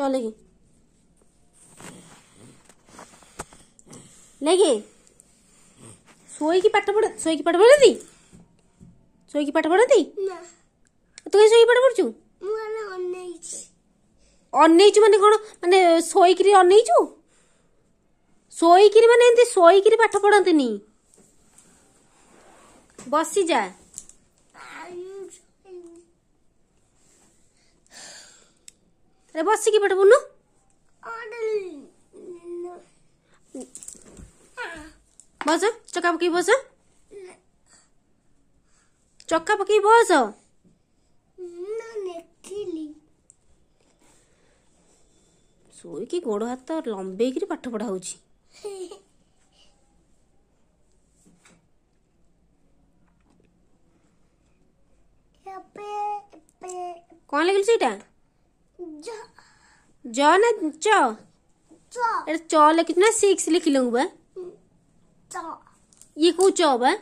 चलो लेगी लेगी सोई की पाठ पढ़ सोई की पाठ पढ़ दी सोई की पाठ पढ़ दी तू कहीं सोई पाठ पढ़चु অনেইছু মানে কোন মানে শোইকি অনেইছু শোইকি মানে এমনি শোইকি পাঠ পড়ন্তিনি বসি যা ବସିକି ପାଠ ପଢ଼ୁନୁ ବସ ଚକା ପକେଇ ବସ ଚକା ପକେଇ ବସ ଶୋଇକି ଗୋଡ଼ ହାତ ଲମ୍ବେଇକିରି ପାଠ ପଢ଼ା ହେଉଛି କ'ଣ ଲାଗିଲି ସେଇଟା जो ना चो अरे चौ लिख ना सिक्स लिख लूंगा ये कू चौ बा